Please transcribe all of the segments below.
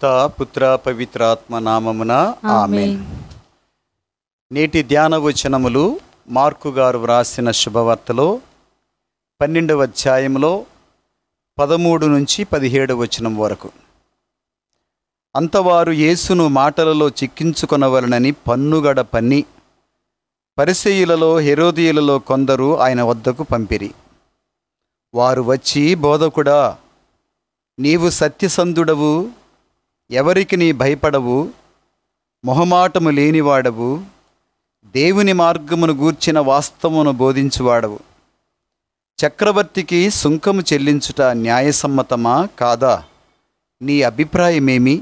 పిత పుత్ర పవిత్రాత్మ నామమున ఆమె నేటి ధ్యాన వచనములు మార్కు గారు వ్రాసిన శుభవార్తలో పన్నెండవ అధ్యాయంలో పదమూడు నుంచి పదిహేడు వచనం వరకు అంతవారు యేసును మాటలలో చిక్కించుకొనవలనని పన్నుగడ పన్ని పరిసయులలో హెరోదియులలో కొందరు ఆయన వద్దకు పంపిరి వారు వచ్చి బోధకుడా నీవు సత్యసంధుడవు ఎవరికి నీ భయపడవు మొహమాటము లేనివాడవు దేవుని మార్గమును గూర్చిన వాస్తవమును బోధించువాడవు చక్రవర్తికి సుంకము చెల్లించుట న్యాయసమ్మతమా కాదా నీ అభిప్రాయమేమి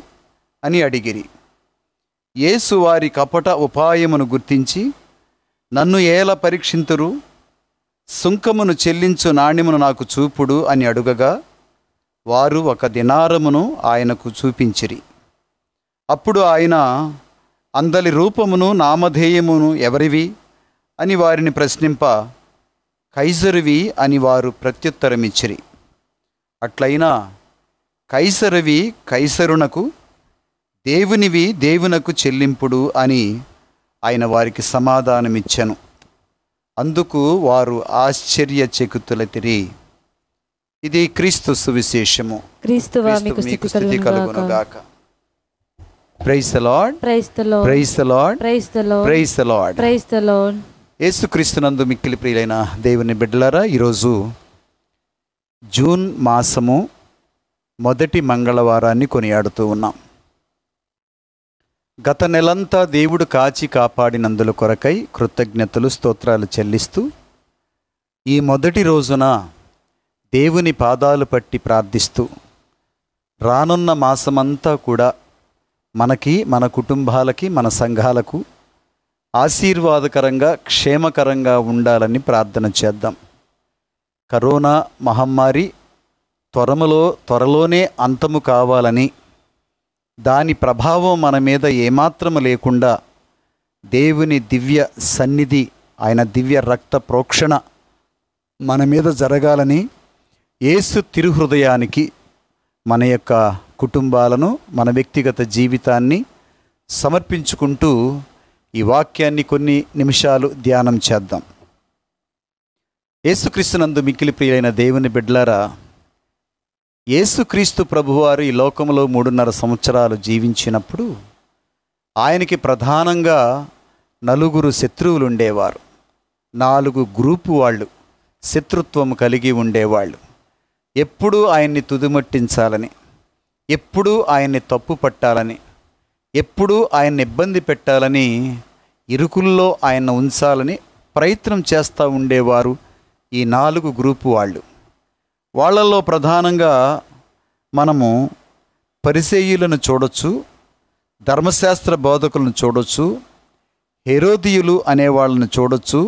అని అడిగిరి యేసు వారి కపట ఉపాయమును గుర్తించి నన్ను ఏల పరీక్షింతురు సుంకమును చెల్లించు నాణ్యమును నాకు చూపుడు అని అడుగగా వారు ఒక దినారమును ఆయనకు చూపించిరి అప్పుడు ఆయన అందలి రూపమును నామధేయమును ఎవరివి అని వారిని ప్రశ్నింప కైజరువి అని వారు ప్రత్యుత్తరమిచ్చిరి అట్లయినా కైసరువి కైసరునకు దేవునివి దేవునకు చెల్లింపుడు అని ఆయన వారికి సమాధానమిచ్చెను అందుకు వారు ఆశ్చర్యచకితుల తిరిగి ఇది క్రీస్తు సువిశేషము క్రీస్తు మీకు కలుగును గాక praise the Lord praise the Lord praise the Lord praise the Lord praise the Lord praise the Lord మిక్కిలి ప్రియులైన దేవుని బిడ్డలారా ఈరోజు జూన్ మాసము మొదటి మంగళవారాన్ని కొనియాడుతూ ఉన్నాం గత నెలంతా దేవుడు కాచి కాపాడినందుల కొరకై కృతజ్ఞతలు స్తోత్రాలు చెల్లిస్తూ ఈ మొదటి రోజున దేవుని పాదాలు పట్టి ప్రార్థిస్తూ రానున్న మాసమంతా కూడా మనకి మన కుటుంబాలకి మన సంఘాలకు ఆశీర్వాదకరంగా క్షేమకరంగా ఉండాలని ప్రార్థన చేద్దాం కరోనా మహమ్మారి త్వరములో త్వరలోనే అంతము కావాలని దాని ప్రభావం మన మీద ఏమాత్రము లేకుండా దేవుని దివ్య సన్నిధి ఆయన దివ్య రక్త ప్రోక్షణ మన మీద జరగాలని ఏసు తిరుహృదయానికి మన యొక్క కుటుంబాలను మన వ్యక్తిగత జీవితాన్ని సమర్పించుకుంటూ ఈ వాక్యాన్ని కొన్ని నిమిషాలు ధ్యానం చేద్దాం ఏసుక్రీస్తునందు మిక్కిలి ప్రియులైన దేవుని బిడ్లారా ఏసుక్రీస్తు ప్రభువారు ఈ లోకంలో మూడున్నర సంవత్సరాలు జీవించినప్పుడు ఆయనకి ప్రధానంగా నలుగురు శత్రువులు ఉండేవారు నాలుగు గ్రూపు వాళ్ళు శత్రుత్వం కలిగి ఉండేవాళ్ళు ఎప్పుడూ ఆయన్ని తుదిమట్టించాలని ఎప్పుడూ ఆయన్ని తప్పు పట్టాలని ఎప్పుడూ ఆయన్ని ఇబ్బంది పెట్టాలని ఇరుకుల్లో ఆయన ఉంచాలని ప్రయత్నం చేస్తూ ఉండేవారు ఈ నాలుగు గ్రూపు వాళ్ళు వాళ్ళల్లో ప్రధానంగా మనము పరిసేయులను చూడొచ్చు ధర్మశాస్త్ర బోధకులను చూడొచ్చు హెరోదియులు వాళ్ళను చూడొచ్చు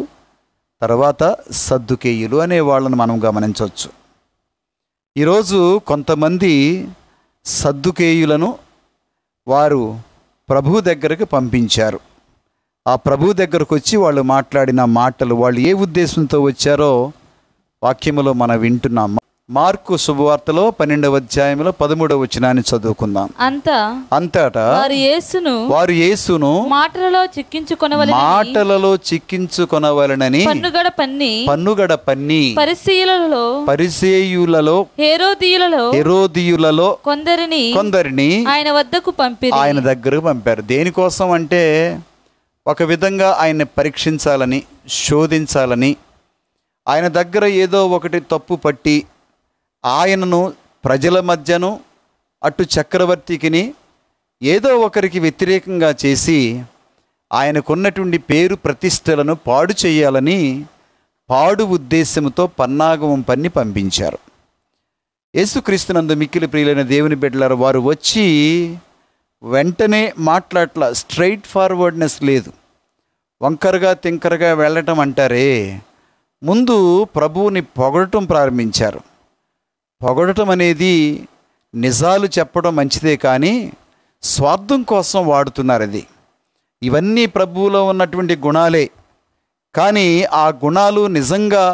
తర్వాత సద్దుకేయులు అనే వాళ్ళను మనం గమనించవచ్చు ఈరోజు కొంతమంది సద్దుకేయులను వారు ప్రభు దగ్గరకు పంపించారు ఆ ప్రభు దగ్గరకు వచ్చి వాళ్ళు మాట్లాడిన మాటలు వాళ్ళు ఏ ఉద్దేశంతో వచ్చారో వాక్యములో మనం వింటున్నాం మార్కు శుభవార్తలో పన్నెండవ అధ్యాయంలో పదమూడవ వచనాన్ని చదువుకుందాం అంత అంతటా వారు యేసును వారు యేసును మాటలలో చిక్కించుకొనవలని మాటలలో చిక్కించుకొనవలనని పన్నుగడ పన్ని పన్నుగడ పన్ని పరిశీలలో పరిసేయులలో హేరోదీయులలో హేరోదీయులలో కొందరిని కొందరిని ఆయన వద్దకు పంపి ఆయన దగ్గరకు పంపారు దేనికోసం అంటే ఒక విధంగా ఆయన్ని పరీక్షించాలని శోధించాలని ఆయన దగ్గర ఏదో ఒకటి తప్పు పట్టి ఆయనను ప్రజల మధ్యను అటు చక్రవర్తికిని ఏదో ఒకరికి వ్యతిరేకంగా చేసి ఆయనకున్నటువంటి పేరు ప్రతిష్టలను పాడు చేయాలని పాడు ఉద్దేశంతో పన్నాగం పన్ని పంపించారు యేసుక్రీస్తునందు మిక్కిలి ప్రియులైన దేవుని బిడ్డలారు వారు వచ్చి వెంటనే మాట్లాట్ల స్ట్రైట్ ఫార్వర్డ్నెస్ లేదు వంకరగా తింకరగా వెళ్ళటం అంటారే ముందు ప్రభువుని పొగడటం ప్రారంభించారు పొగడటం అనేది నిజాలు చెప్పడం మంచిదే కానీ స్వార్థం కోసం వాడుతున్నారు అది ఇవన్నీ ప్రభువులో ఉన్నటువంటి గుణాలే కానీ ఆ గుణాలు నిజంగా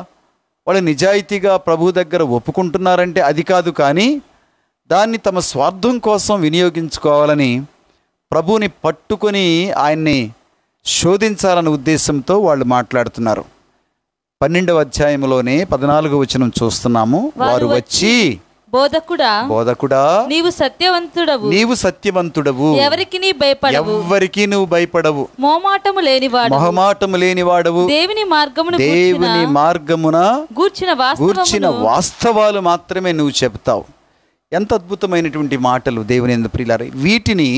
వాళ్ళు నిజాయితీగా ప్రభు దగ్గర ఒప్పుకుంటున్నారంటే అది కాదు కానీ దాన్ని తమ స్వార్థం కోసం వినియోగించుకోవాలని ప్రభుని పట్టుకొని ఆయన్ని శోధించాలనే ఉద్దేశంతో వాళ్ళు మాట్లాడుతున్నారు పన్నెండవ అధ్యాయంలోనే పద్నాలుగు వచనం చూస్తున్నాము వారు వచ్చి బోధకుడా బోధకుడా నీవు సత్యవంతుడవు నీవు సత్యవంతుడవు ఎవరికి నీ భయపడవు ఎవరికి నువ్వు భయపడవు మోమాటము లేనివాడు మొహమాటము లేనివాడవు దేవుని మార్గమున దేవుని మార్గమున గూర్చిన గూర్చిన వాస్తవాలు మాత్రమే నువ్వు చెప్తావు ఎంత అద్భుతమైనటువంటి మాటలు దేవుని ప్రియులారు వీటిని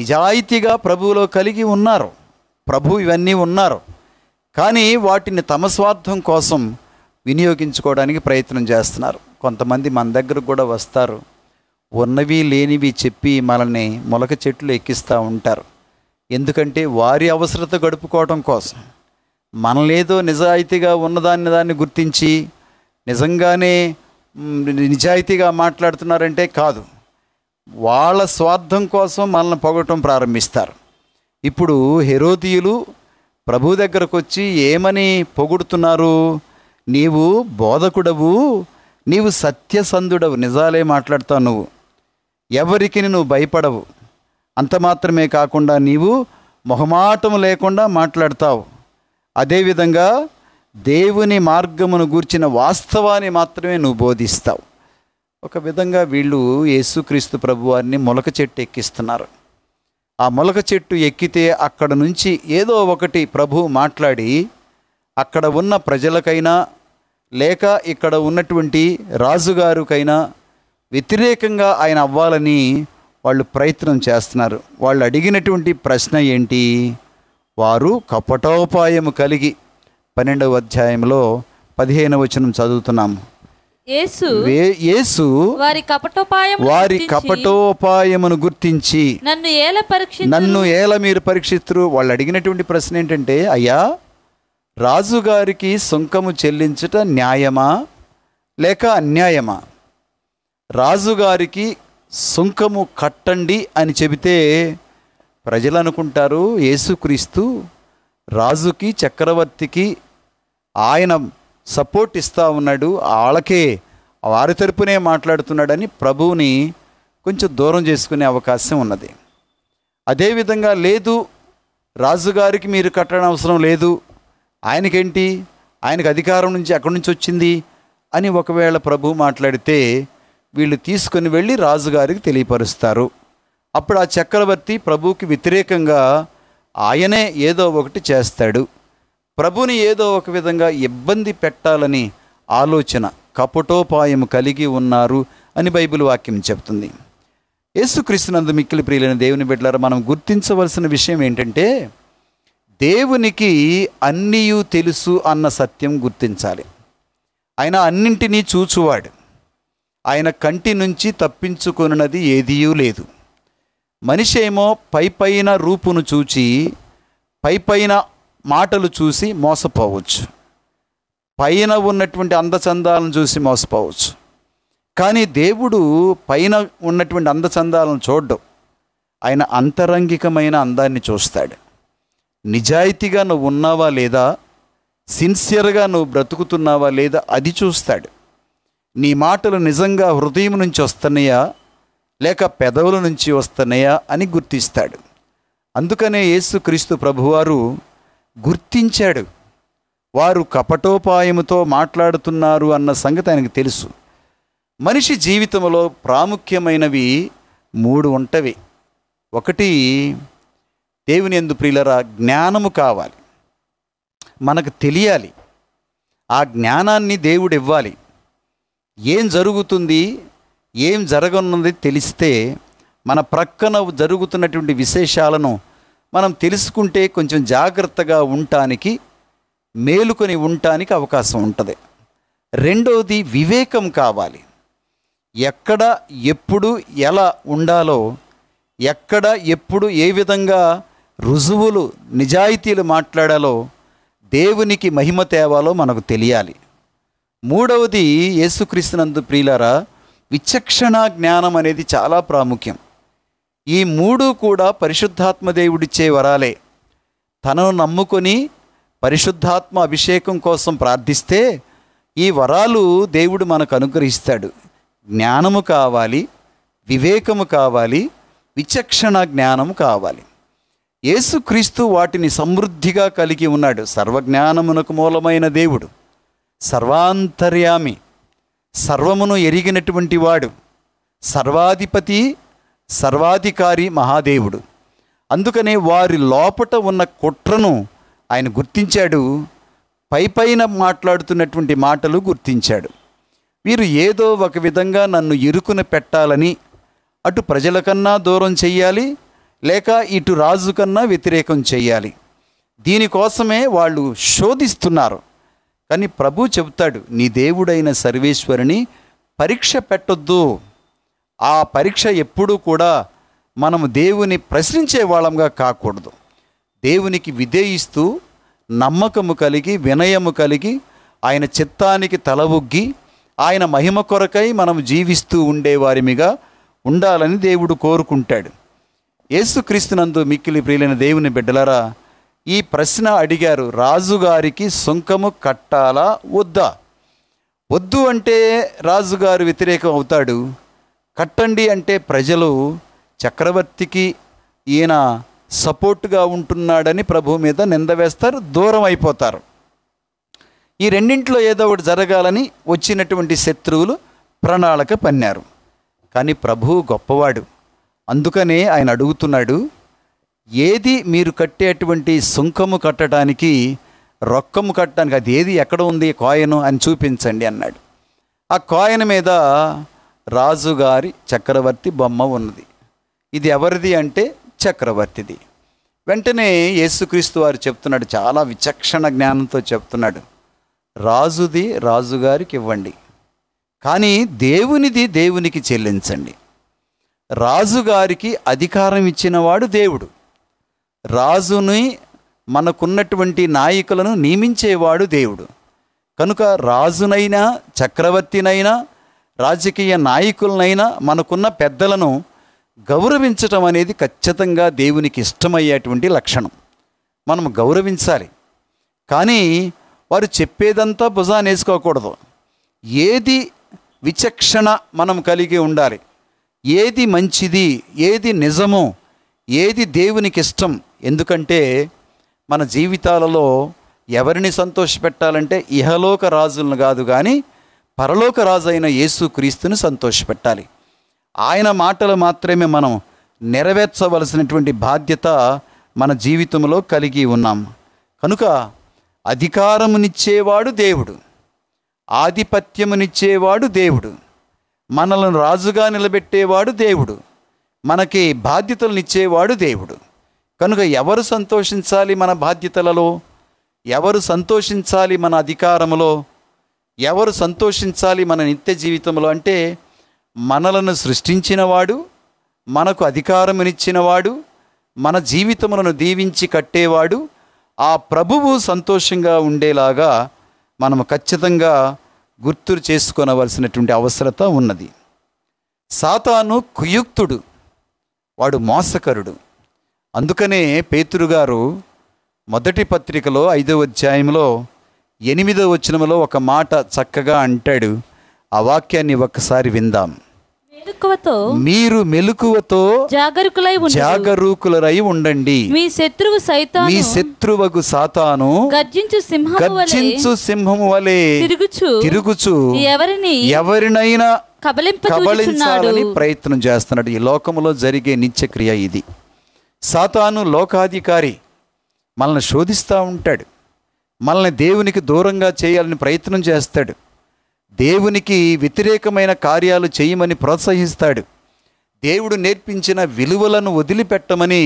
నిజాయితీగా ప్రభువులో కలిగి ఉన్నారు ప్రభు ఇవన్నీ ఉన్నారు కానీ వాటిని తమ స్వార్థం కోసం వినియోగించుకోవడానికి ప్రయత్నం చేస్తున్నారు కొంతమంది మన దగ్గరకు కూడా వస్తారు ఉన్నవి లేనివి చెప్పి మనల్ని మొలక చెట్లు ఎక్కిస్తూ ఉంటారు ఎందుకంటే వారి అవసరత గడుపుకోవడం కోసం మనలేదో నిజాయితీగా ఉన్నదాన్ని దాన్ని గుర్తించి నిజంగానే నిజాయితీగా మాట్లాడుతున్నారంటే కాదు వాళ్ళ స్వార్థం కోసం మనల్ని పొగటం ప్రారంభిస్తారు ఇప్పుడు హెరోదీయులు ప్రభు దగ్గరకు వచ్చి ఏమని పొగుడుతున్నారు నీవు బోధకుడవు నీవు సత్యసంధుడవు నిజాలే మాట్లాడతావు నువ్వు ఎవరికి నువ్వు భయపడవు అంత మాత్రమే కాకుండా నీవు మొహమాటం లేకుండా మాట్లాడతావు అదేవిధంగా దేవుని మార్గమును గూర్చిన వాస్తవాన్ని మాత్రమే నువ్వు బోధిస్తావు ఒక విధంగా వీళ్ళు యేసుక్రీస్తు ప్రభువారిని మొలక చెట్టు ఎక్కిస్తున్నారు ఆ మొలక చెట్టు ఎక్కితే అక్కడ నుంచి ఏదో ఒకటి ప్రభు మాట్లాడి అక్కడ ఉన్న ప్రజలకైనా లేక ఇక్కడ ఉన్నటువంటి రాజుగారుకైనా వ్యతిరేకంగా ఆయన అవ్వాలని వాళ్ళు ప్రయత్నం చేస్తున్నారు వాళ్ళు అడిగినటువంటి ప్రశ్న ఏంటి వారు కపటోపాయము కలిగి పన్నెండవ అధ్యాయంలో పదిహేనవచనం చదువుతున్నాము యేసు వారి కపటోపాయం వారి కపటోపాయమును గుర్తించి నన్ను ఏల పరీక్ష నన్ను ఏల మీరు పరీక్షిస్తారు వాళ్ళు అడిగినటువంటి ప్రశ్న ఏంటంటే అయ్యా రాజుగారికి సుంకము చెల్లించట న్యాయమా లేక అన్యాయమా రాజుగారికి సుంకము కట్టండి అని చెబితే ప్రజలు అనుకుంటారు యేసుక్రీస్తు రాజుకి చక్రవర్తికి ఆయన సపోర్ట్ ఇస్తూ ఉన్నాడు వాళ్ళకే వారి తరపునే మాట్లాడుతున్నాడని ప్రభువుని కొంచెం దూరం చేసుకునే అవకాశం ఉన్నది అదేవిధంగా లేదు రాజుగారికి మీరు కట్టడం అవసరం లేదు ఆయనకేంటి ఆయనకు అధికారం నుంచి అక్కడి నుంచి వచ్చింది అని ఒకవేళ ప్రభు మాట్లాడితే వీళ్ళు తీసుకొని వెళ్ళి రాజుగారికి తెలియపరుస్తారు అప్పుడు ఆ చక్రవర్తి ప్రభువుకి వ్యతిరేకంగా ఆయనే ఏదో ఒకటి చేస్తాడు ప్రభుని ఏదో ఒక విధంగా ఇబ్బంది పెట్టాలని ఆలోచన కపటోపాయం కలిగి ఉన్నారు అని బైబిల్ వాక్యం చెప్తుంది యేసుక్రీస్తునందు మిక్కిలి ప్రియులైన దేవుని బిడ్డలారా మనం గుర్తించవలసిన విషయం ఏంటంటే దేవునికి అన్నీ తెలుసు అన్న సత్యం గుర్తించాలి ఆయన అన్నింటినీ చూచువాడు ఆయన కంటి నుంచి తప్పించుకున్నది ఏదియూ లేదు మనిషేమో పై పైపైన రూపును చూచి పైపైన మాటలు చూసి మోసపోవచ్చు పైన ఉన్నటువంటి అందచందాలను చూసి మోసపోవచ్చు కానీ దేవుడు పైన ఉన్నటువంటి అందచందాలను చూడడం ఆయన అంతరంగికమైన అందాన్ని చూస్తాడు నిజాయితీగా నువ్వు ఉన్నావా లేదా సిన్సియర్గా నువ్వు బ్రతుకుతున్నావా లేదా అది చూస్తాడు నీ మాటలు నిజంగా హృదయం నుంచి వస్తున్నాయా లేక పెదవుల నుంచి వస్తున్నాయా అని గుర్తిస్తాడు అందుకనే యేసుక్రీస్తు ప్రభువారు గుర్తించాడు వారు కపటోపాయముతో మాట్లాడుతున్నారు అన్న సంగతి ఆయనకు తెలుసు మనిషి జీవితంలో ప్రాముఖ్యమైనవి మూడు ఉంటవి ఒకటి దేవుని ఎందు ప్రియులరా జ్ఞానము కావాలి మనకు తెలియాలి ఆ జ్ఞానాన్ని దేవుడు ఇవ్వాలి ఏం జరుగుతుంది ఏం జరగనున్నది తెలిస్తే మన ప్రక్కన జరుగుతున్నటువంటి విశేషాలను మనం తెలుసుకుంటే కొంచెం జాగ్రత్తగా ఉండటానికి మేలుకొని ఉండటానికి అవకాశం ఉంటుంది రెండవది వివేకం కావాలి ఎక్కడ ఎప్పుడు ఎలా ఉండాలో ఎక్కడ ఎప్పుడు ఏ విధంగా రుజువులు నిజాయితీలు మాట్లాడాలో దేవునికి మహిమ తేవాలో మనకు తెలియాలి మూడవది యేసుక్రీస్తునందు ప్రియులారా విచక్షణ జ్ఞానం అనేది చాలా ప్రాముఖ్యం ఈ మూడు కూడా పరిశుద్ధాత్మ దేవుడిచ్చే వరాలే తనను నమ్ముకొని పరిశుద్ధాత్మ అభిషేకం కోసం ప్రార్థిస్తే ఈ వరాలు దేవుడు మనకు అనుగ్రహిస్తాడు జ్ఞానము కావాలి వివేకము కావాలి విచక్షణ జ్ఞానము కావాలి యేసుక్రీస్తు వాటిని సమృద్ధిగా కలిగి ఉన్నాడు సర్వజ్ఞానమునకు మూలమైన దేవుడు సర్వాంతర్యామి సర్వమును ఎరిగినటువంటి వాడు సర్వాధిపతి సర్వాధికారి మహాదేవుడు అందుకనే వారి లోపట ఉన్న కుట్రను ఆయన గుర్తించాడు పై పైన మాట్లాడుతున్నటువంటి మాటలు గుర్తించాడు వీరు ఏదో ఒక విధంగా నన్ను ఇరుకున పెట్టాలని అటు ప్రజలకన్నా దూరం చెయ్యాలి లేక ఇటు రాజు కన్నా వ్యతిరేకం చెయ్యాలి దీనికోసమే వాళ్ళు శోధిస్తున్నారు కానీ ప్రభు చెబుతాడు నీ దేవుడైన సర్వేశ్వరుని పరీక్ష పెట్టొద్దు ఆ పరీక్ష ఎప్పుడూ కూడా మనం దేవుని ప్రశ్నించే వాళ్ళంగా కాకూడదు దేవునికి విధేయిస్తూ నమ్మకము కలిగి వినయము కలిగి ఆయన చిత్తానికి తలవొగ్గి ఆయన మహిమ కొరకై మనం జీవిస్తూ ఉండేవారిమిగా ఉండాలని దేవుడు కోరుకుంటాడు యేసుక్రీస్తునందు మిక్కిలి ప్రియులైన దేవుని బిడ్డలరా ఈ ప్రశ్న అడిగారు రాజుగారికి సుంకము కట్టాలా వద్దా వద్దు అంటే రాజుగారు వ్యతిరేకం అవుతాడు కట్టండి అంటే ప్రజలు చక్రవర్తికి ఈయన సపోర్ట్గా ఉంటున్నాడని ప్రభు మీద నింద వేస్తారు దూరం అయిపోతారు ఈ రెండింటిలో ఏదో ఒకటి జరగాలని వచ్చినటువంటి శత్రువులు ప్రణాళిక పన్నారు కానీ ప్రభు గొప్పవాడు అందుకనే ఆయన అడుగుతున్నాడు ఏది మీరు కట్టేటువంటి సుంకము కట్టడానికి రొక్కము కట్టడానికి అది ఏది ఎక్కడ ఉంది కాయను అని చూపించండి అన్నాడు ఆ కాయన మీద రాజుగారి చక్రవర్తి బొమ్మ ఉన్నది ఇది ఎవరిది అంటే చక్రవర్తిది వెంటనే యేసుక్రీస్తు వారు చెప్తున్నాడు చాలా విచక్షణ జ్ఞానంతో చెప్తున్నాడు రాజుది రాజుగారికి ఇవ్వండి కానీ దేవునిది దేవునికి చెల్లించండి రాజుగారికి అధికారం ఇచ్చినవాడు దేవుడు రాజుని మనకున్నటువంటి నాయకులను నియమించేవాడు దేవుడు కనుక రాజునైనా చక్రవర్తినైనా రాజకీయ నాయకులనైనా మనకున్న పెద్దలను గౌరవించటం అనేది ఖచ్చితంగా దేవునికి ఇష్టమయ్యేటువంటి లక్షణం మనం గౌరవించాలి కానీ వారు చెప్పేదంతా భుజాన్ని వేసుకోకూడదు ఏది విచక్షణ మనం కలిగి ఉండాలి ఏది మంచిది ఏది నిజము ఏది దేవునికి ఇష్టం ఎందుకంటే మన జీవితాలలో ఎవరిని సంతోషపెట్టాలంటే ఇహలోక రాజులను కాదు కానీ పరలోక రాజు అయిన క్రీస్తుని సంతోషపెట్టాలి ఆయన మాటలు మాత్రమే మనం నెరవేర్చవలసినటువంటి బాధ్యత మన జీవితంలో కలిగి ఉన్నాం కనుక అధికారమునిచ్చేవాడు దేవుడు ఆధిపత్యమునిచ్చేవాడు దేవుడు మనలను రాజుగా నిలబెట్టేవాడు దేవుడు మనకి బాధ్యతలనిచ్చేవాడు దేవుడు కనుక ఎవరు సంతోషించాలి మన బాధ్యతలలో ఎవరు సంతోషించాలి మన అధికారములో ఎవరు సంతోషించాలి మన నిత్య జీవితంలో అంటే మనలను సృష్టించినవాడు మనకు అధికారమునిచ్చినవాడు మన జీవితములను దీవించి కట్టేవాడు ఆ ప్రభువు సంతోషంగా ఉండేలాగా మనం ఖచ్చితంగా గుర్తు చేసుకోనవలసినటువంటి అవసరత ఉన్నది సాతాను కుయుక్తుడు వాడు మోసకరుడు అందుకనే పేతురుగారు మొదటి పత్రికలో ఐదో అధ్యాయంలో ఎనిమిదో వచనంలో ఒక మాట చక్కగా అంటాడు ఆ వాక్యాన్ని ఒక్కసారి విందాం మీరు మెలుకువతో జాగరూకులై జాగరూకులరై ఉండండి మీ శత్రువు సైతాను మీ శత్రువకు సాతాను గర్జించు సింహము గర్జించు సింహము వలె తిరుగుచు తిరుగుచు ఎవరిని ఎవరినైనా కబలించాలని ప్రయత్నం చేస్తున్నాడు ఈ లోకములో జరిగే నిత్యక్రియ ఇది సాతాను లోకాధికారి మనల్ని శోధిస్తూ ఉంటాడు మనల్ని దేవునికి దూరంగా చేయాలని ప్రయత్నం చేస్తాడు దేవునికి వ్యతిరేకమైన కార్యాలు చేయమని ప్రోత్సహిస్తాడు దేవుడు నేర్పించిన విలువలను వదిలిపెట్టమని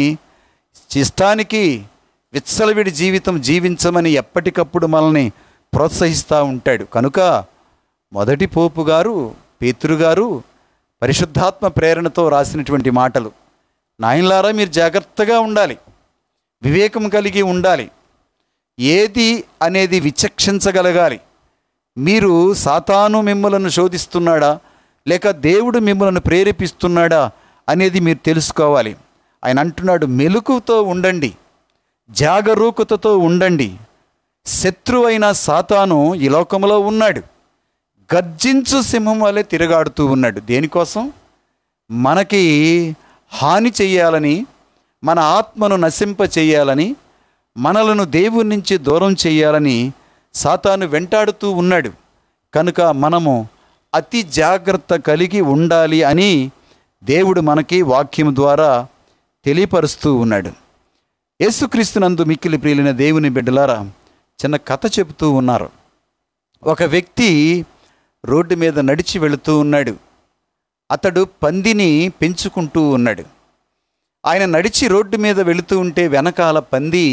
ఇష్టానికి విచ్చలవిడి జీవితం జీవించమని ఎప్పటికప్పుడు మనల్ని ప్రోత్సహిస్తూ ఉంటాడు కనుక మొదటి పోపు గారు పేతృగారు పరిశుద్ధాత్మ ప్రేరణతో రాసినటువంటి మాటలు నాయనలారా మీరు జాగ్రత్తగా ఉండాలి వివేకం కలిగి ఉండాలి ఏది అనేది విచక్షించగలగాలి మీరు సాతాను మిమ్మలను శోధిస్తున్నాడా లేక దేవుడు మిమ్మలను ప్రేరేపిస్తున్నాడా అనేది మీరు తెలుసుకోవాలి ఆయన అంటున్నాడు మెలుకుతో ఉండండి జాగరూకతతో ఉండండి శత్రువైన సాతాను ఈ లోకంలో ఉన్నాడు గర్జించు సింహం వలె తిరగాడుతూ ఉన్నాడు దేనికోసం మనకి హాని చేయాలని మన ఆత్మను నశింప చేయాలని మనలను దేవుని నుంచి దూరం చేయాలని సాతాను వెంటాడుతూ ఉన్నాడు కనుక మనము అతి జాగ్రత్త కలిగి ఉండాలి అని దేవుడు మనకి వాక్యం ద్వారా తెలియపరుస్తూ ఉన్నాడు యేసుక్రీస్తునందు మిక్కిలి ప్రియులైన దేవుని బిడ్డలారా చిన్న కథ చెబుతూ ఉన్నారు ఒక వ్యక్తి రోడ్డు మీద నడిచి వెళుతూ ఉన్నాడు అతడు పందిని పెంచుకుంటూ ఉన్నాడు ఆయన నడిచి రోడ్డు మీద వెళుతూ ఉంటే వెనకాల పంది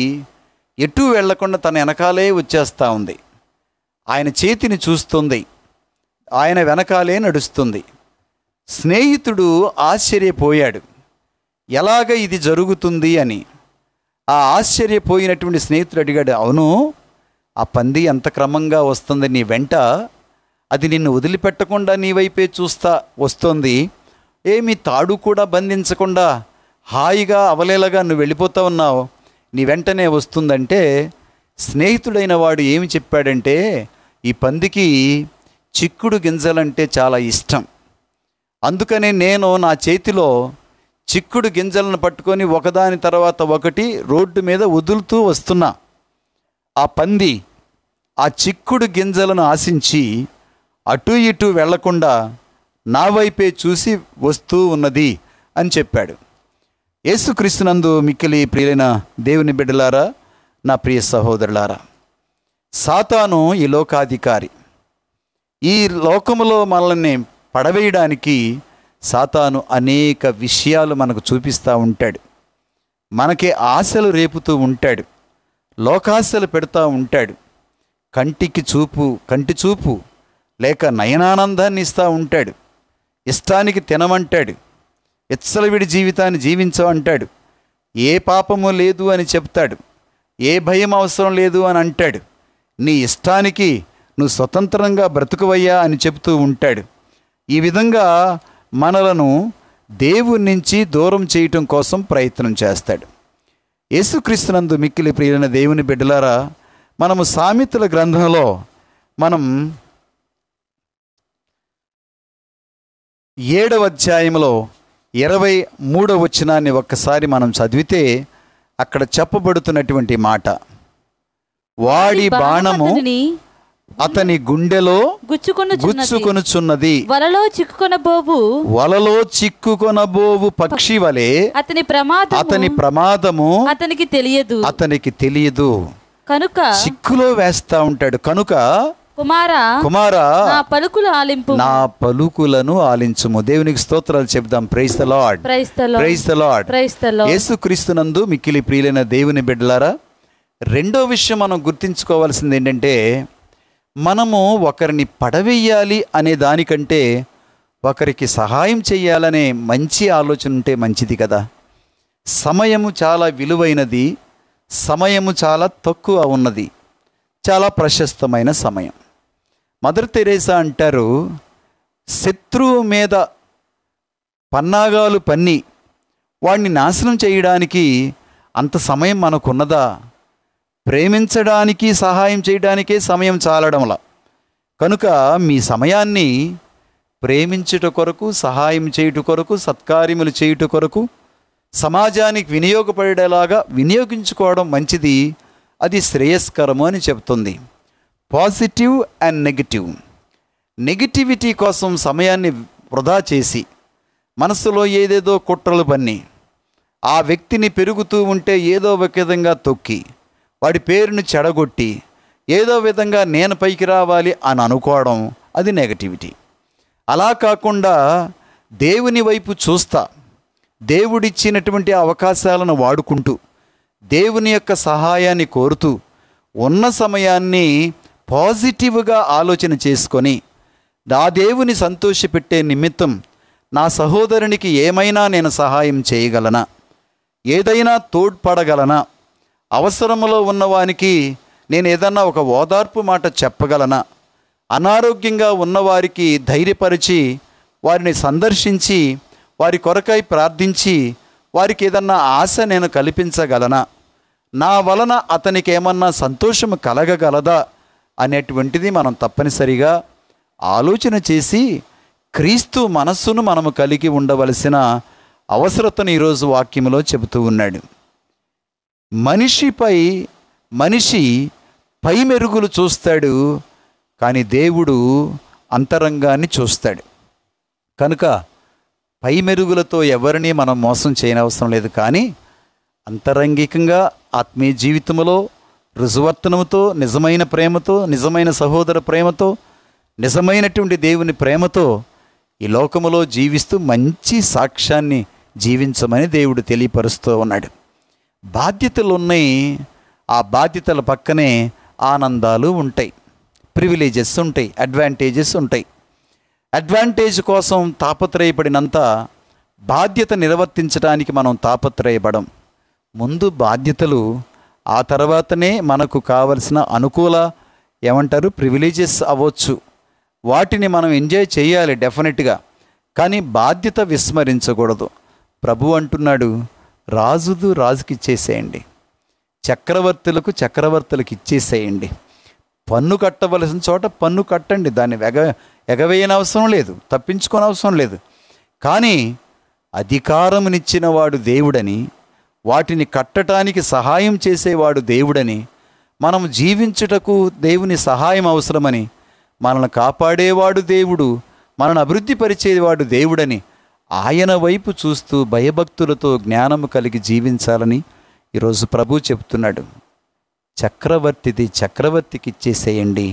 ఎటు వెళ్లకుండా తన వెనకాలే వచ్చేస్తూ ఉంది ఆయన చేతిని చూస్తుంది ఆయన వెనకాలే నడుస్తుంది స్నేహితుడు ఆశ్చర్యపోయాడు ఎలాగ ఇది జరుగుతుంది అని ఆ ఆశ్చర్యపోయినటువంటి స్నేహితుడు అడిగాడు అవును ఆ పంది ఎంత క్రమంగా వస్తుంది నీ వెంట అది నిన్ను వదిలిపెట్టకుండా నీ వైపే చూస్తా వస్తుంది ఏమి తాడు కూడా బంధించకుండా హాయిగా అవలేలగా నువ్వు వెళ్ళిపోతా ఉన్నావు నీ వెంటనే వస్తుందంటే స్నేహితుడైన వాడు ఏమి చెప్పాడంటే ఈ పందికి చిక్కుడు గింజలంటే చాలా ఇష్టం అందుకనే నేను నా చేతిలో చిక్కుడు గింజలను పట్టుకొని ఒకదాని తర్వాత ఒకటి రోడ్డు మీద వదులుతూ వస్తున్నా ఆ పంది ఆ చిక్కుడు గింజలను ఆశించి అటు ఇటు వెళ్లకుండా నా వైపే చూసి వస్తూ ఉన్నది అని చెప్పాడు యేసుక్రీస్తునందు మిక్కిలి ప్రియులైన దేవుని బిడ్డలారా నా ప్రియ సహోదరులారా సాతాను ఈ లోకాధికారి ఈ లోకములో మనల్ని పడవేయడానికి సాతాను అనేక విషయాలు మనకు చూపిస్తూ ఉంటాడు మనకే ఆశలు రేపుతూ ఉంటాడు లోకాశలు పెడతా ఉంటాడు కంటికి చూపు కంటి చూపు లేక నయనానందాన్ని ఇస్తూ ఉంటాడు ఇష్టానికి తినమంటాడు ఇచ్చలవిడి జీవితాన్ని జీవించు అంటాడు ఏ పాపము లేదు అని చెప్తాడు ఏ భయం అవసరం లేదు అని అంటాడు నీ ఇష్టానికి నువ్వు స్వతంత్రంగా బ్రతుకువయ్యా అని చెప్తూ ఉంటాడు ఈ విధంగా మనలను దేవుని నుంచి దూరం చేయటం కోసం ప్రయత్నం చేస్తాడు యేసుక్రీస్తునందు మిక్కిలి ప్రియులైన దేవుని బిడ్డలారా మనము సామెతల గ్రంథంలో మనం ఏడవ అధ్యాయంలో ఇరవై మూడో వచనాన్ని ఒక్కసారి మనం చదివితే అక్కడ చెప్పబడుతున్నటువంటి మాట వాడి బాణము అతని గుండెలో గుచ్చుకొనుచున్నది వలలో చిక్కుకొనబోవు వలలో చిక్కుకొనబోవు పక్షి వలె అతని ప్రమాదం అతని ప్రమాదము అతనికి తెలియదు అతనికి తెలియదు కనుక చిక్కులో వేస్తా ఉంటాడు కనుక కుమారా కుమారా నా నా పలుకులను ఆలించుము దేవునికి స్తోత్రాలు చెప్దాం praise the Lord praise Yesu Lord praise మిక్కిలి ప్రియులైన దేవుని బిడ్డలారా రెండో విషయం మనం గుర్తించుకోవాల్సింది ఏంటంటే మనము ఒకరిని పడవేయాలి అనే దానికంటే ఒకరికి సహాయం చేయాలనే మంచి ఆలోచన ఉంటే మంచిది కదా సమయము చాలా విలువైనది సమయము చాలా తక్కువ ఉన్నది చాలా ప్రశస్తమైన సమయం మదర్ తెరేసా అంటారు శత్రువు మీద పన్నాగాలు పన్ని వాడిని నాశనం చేయడానికి అంత సమయం మనకున్నదా ప్రేమించడానికి సహాయం చేయడానికే సమయం చాలడంలా కనుక మీ సమయాన్ని ప్రేమించుట కొరకు సహాయం చేయుట కొరకు సత్కార్యములు చేయుట కొరకు సమాజానికి వినియోగపడేలాగా వినియోగించుకోవడం మంచిది అది శ్రేయస్కరము అని చెబుతుంది పాజిటివ్ అండ్ నెగిటివ్ నెగిటివిటీ కోసం సమయాన్ని వృధా చేసి మనసులో ఏదేదో కుట్రలు పన్ని ఆ వ్యక్తిని పెరుగుతూ ఉంటే ఏదో ఒక విధంగా తొక్కి వాడి పేరును చెడగొట్టి ఏదో విధంగా నేను పైకి రావాలి అని అనుకోవడం అది నెగటివిటీ అలా కాకుండా దేవుని వైపు చూస్తా దేవుడిచ్చినటువంటి అవకాశాలను వాడుకుంటూ దేవుని యొక్క సహాయాన్ని కోరుతూ ఉన్న సమయాన్ని పాజిటివ్గా ఆలోచన చేసుకొని నా దేవుని సంతోషపెట్టే నిమిత్తం నా సహోదరునికి ఏమైనా నేను సహాయం చేయగలనా ఏదైనా తోడ్పడగలనా అవసరములో ఉన్నవానికి నేను ఏదన్నా ఒక ఓదార్పు మాట చెప్పగలనా అనారోగ్యంగా ఉన్నవారికి ధైర్యపరిచి వారిని సందర్శించి వారి కొరకై ప్రార్థించి వారికి ఏదన్నా ఆశ నేను కల్పించగలనా నా వలన అతనికి ఏమన్నా సంతోషం కలగగలదా అనేటువంటిది మనం తప్పనిసరిగా ఆలోచన చేసి క్రీస్తు మనస్సును మనము కలిగి ఉండవలసిన అవసరతను ఈరోజు వాక్యంలో చెబుతూ ఉన్నాడు మనిషిపై మనిషి పై మెరుగులు చూస్తాడు కానీ దేవుడు అంతరంగాన్ని చూస్తాడు కనుక పై మెరుగులతో ఎవరిని మనం మోసం చేయనవసరం లేదు కానీ అంతరంగికంగా ఆత్మీయ జీవితంలో రుజువర్తనముతో నిజమైన ప్రేమతో నిజమైన సహోదర ప్రేమతో నిజమైనటువంటి దేవుని ప్రేమతో ఈ లోకములో జీవిస్తూ మంచి సాక్ష్యాన్ని జీవించమని దేవుడు తెలియపరుస్తూ ఉన్నాడు బాధ్యతలు ఉన్నాయి ఆ బాధ్యతల పక్కనే ఆనందాలు ఉంటాయి ప్రివిలేజెస్ ఉంటాయి అడ్వాంటేజెస్ ఉంటాయి అడ్వాంటేజ్ కోసం తాపత్రయపడినంత బాధ్యత నిర్వర్తించడానికి మనం తాపత్రయపడం ముందు బాధ్యతలు ఆ తర్వాతనే మనకు కావలసిన అనుకూల ఏమంటారు ప్రివిలేజెస్ అవ్వచ్చు వాటిని మనం ఎంజాయ్ చేయాలి డెఫినెట్గా కానీ బాధ్యత విస్మరించకూడదు ప్రభు అంటున్నాడు రాజుదు రాజుకి ఇచ్చేసేయండి చక్రవర్తులకు చక్రవర్తులకు ఇచ్చేసేయండి పన్ను కట్టవలసిన చోట పన్ను కట్టండి దాన్ని ఎగ ఎగవేయని అవసరం లేదు తప్పించుకోని అవసరం లేదు కానీ అధికారమునిచ్చిన వాడు దేవుడని వాటిని కట్టటానికి సహాయం చేసేవాడు దేవుడని మనం జీవించుటకు దేవుని సహాయం అవసరమని మనల్ని కాపాడేవాడు దేవుడు మనల్ని అభివృద్ధిపరిచేవాడు దేవుడని ఆయన వైపు చూస్తూ భయభక్తులతో జ్ఞానము కలిగి జీవించాలని ఈరోజు ప్రభు చెప్తున్నాడు చక్రవర్తిది చక్రవర్తికి ఇచ్చేసేయండి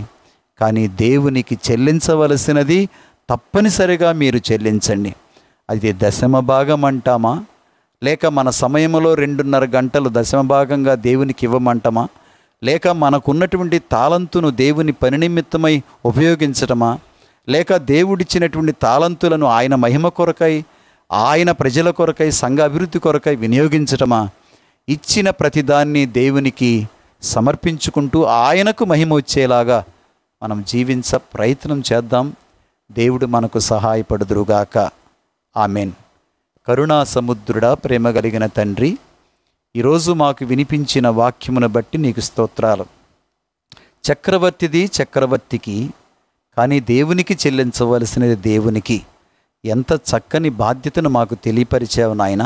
కానీ దేవునికి చెల్లించవలసినది తప్పనిసరిగా మీరు చెల్లించండి అది దశమ భాగం అంటామా లేక మన సమయంలో రెండున్నర గంటలు దశమ భాగంగా దేవునికి ఇవ్వమంటమా లేక మనకున్నటువంటి తాళంతును దేవుని పరినిమిత్తమై ఉపయోగించటమా లేక దేవుడిచ్చినటువంటి తాళంతులను ఆయన మహిమ కొరకై ఆయన ప్రజల కొరకై సంఘ అభివృద్ధి కొరకై వినియోగించటమా ఇచ్చిన ప్రతిదాన్ని దేవునికి సమర్పించుకుంటూ ఆయనకు మహిమ వచ్చేలాగా మనం జీవించ ప్రయత్నం చేద్దాం దేవుడు మనకు సహాయపడుదురుగాక ఆమెన్ కరుణా సముద్రుడా ప్రేమ కలిగిన తండ్రి ఈరోజు మాకు వినిపించిన వాక్యమును బట్టి నీకు స్తోత్రాలు చక్రవర్తిది చక్రవర్తికి కానీ దేవునికి చెల్లించవలసినది దేవునికి ఎంత చక్కని బాధ్యతను మాకు తెలియపరిచావు నాయన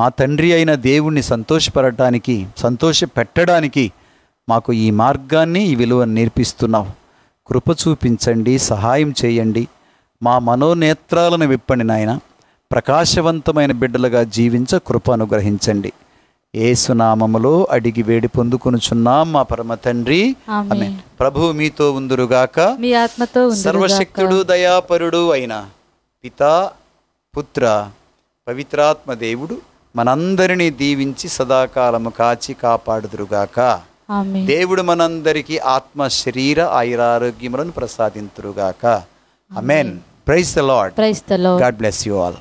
మా తండ్రి అయిన దేవుణ్ణి సంతోషపడటానికి సంతోష పెట్టడానికి మాకు ఈ మార్గాన్ని ఈ విలువను నేర్పిస్తున్నావు కృప చూపించండి సహాయం చేయండి మా మనోనేత్రాలను విప్పండి నాయనా ప్రకాశవంతమైన బిడ్డలుగా జీవించ కృప అనుగ్రహించండి ఏసునామములో అడిగి వేడి పొందుకునుచున్నాం మా పరమ తండ్రి ప్రభు మీతో ఉందురుగాక మీ ఆత్మతో సర్వశక్తుడు దయాపరుడు అయిన పిత పుత్ర పవిత్రాత్మ దేవుడు మనందరినీ దీవించి సదాకాలము కాచి కాపాడుదురుగాక దేవుడు మనందరికీ ఆత్మ శరీర ఆయురారోగ్యములను ప్రసాదింతురుగాక amen praise the Lord praise the Lord God bless you all